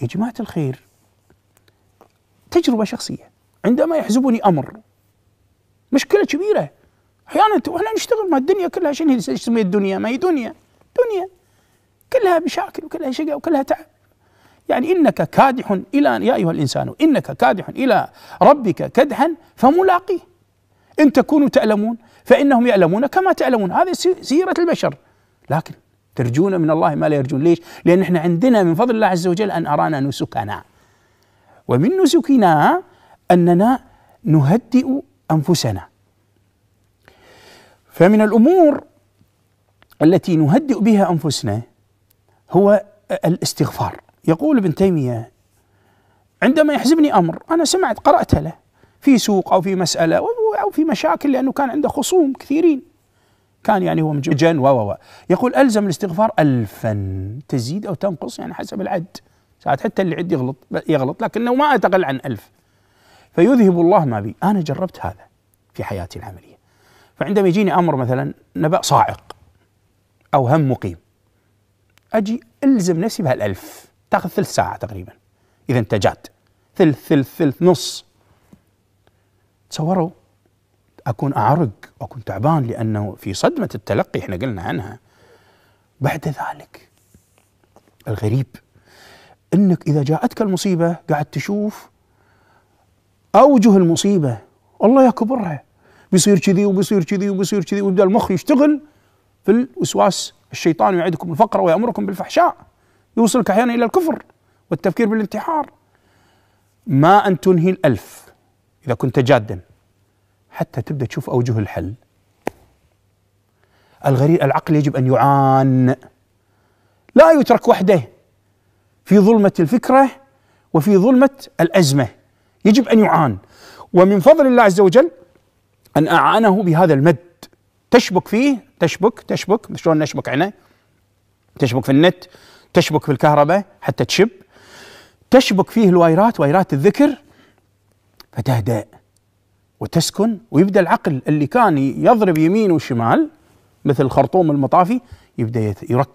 يا جماعة الخير تجربة شخصية عندما يحزبني أمر مشكلة كبيرة أحيانا احنا نشتغل مع الدنيا كلها شنو تسمي الدنيا ما هي دنيا دنيا كلها مشاكل وكلها شقاء وكلها تعب يعني إنك كادح إلى يا أيها الإنسان إنك كادح إلى ربك كدحا فملاقيه إن تكونوا تألمون فإنهم يعلمون كما تعلمون هذه سيرة البشر لكن ترجون من الله ما لا يرجون ليش لأن احنا عندنا من فضل الله عز وجل أن أرانا نسكنا ومن نسكنا أننا نهدئ أنفسنا فمن الأمور التي نهدئ بها أنفسنا هو الاستغفار يقول ابن تيمية عندما يحزبني أمر أنا سمعت قرأت له في سوق أو في مسألة أو في مشاكل لأنه كان عنده خصوم كثيرين كان يعني هو مجن و يقول ألزم الاستغفار ألفا تزيد أو تنقص يعني حسب العد ساعات حتى اللي عد يغلط يغلط لكنه ما أتقل عن ألف فيذهب الله ما بي أنا جربت هذا في حياتي العملية فعندما يجيني أمر مثلا نبأ صاعق أو هم مقيم أجي ألزم نفسي بهالألف تاخذ ثلث ساعة تقريبا إذا انتجت ثلث ثلث ثلث نص تصوروا اكون اعرق واكون تعبان لانه في صدمه التلقي احنا قلنا عنها بعد ذلك الغريب انك اذا جاءتك المصيبه قاعد تشوف اوجه المصيبه الله يكبرها بيصير كذي وبيصير كذي وبيصير كذي ويبدا المخ يشتغل في الوسواس الشيطان يعدكم الفقر ويامركم بالفحشاء يوصلك احيانا الى الكفر والتفكير بالانتحار ما ان تنهي الالف اذا كنت جادا حتى تبدا تشوف اوجه الحل. الغريب العقل يجب ان يعان لا يترك وحده في ظلمه الفكره وفي ظلمه الازمه يجب ان يعان ومن فضل الله عز وجل ان اعانه بهذا المد تشبك فيه تشبك تشبك شلون نشبك عنه تشبك في النت تشبك في الكهرباء حتى تشب تشبك فيه الوايرات وايرات الذكر فتهدأ وتسكن ويبدا العقل اللي كان يضرب يمين وشمال مثل خرطوم المطافي يبدا يركز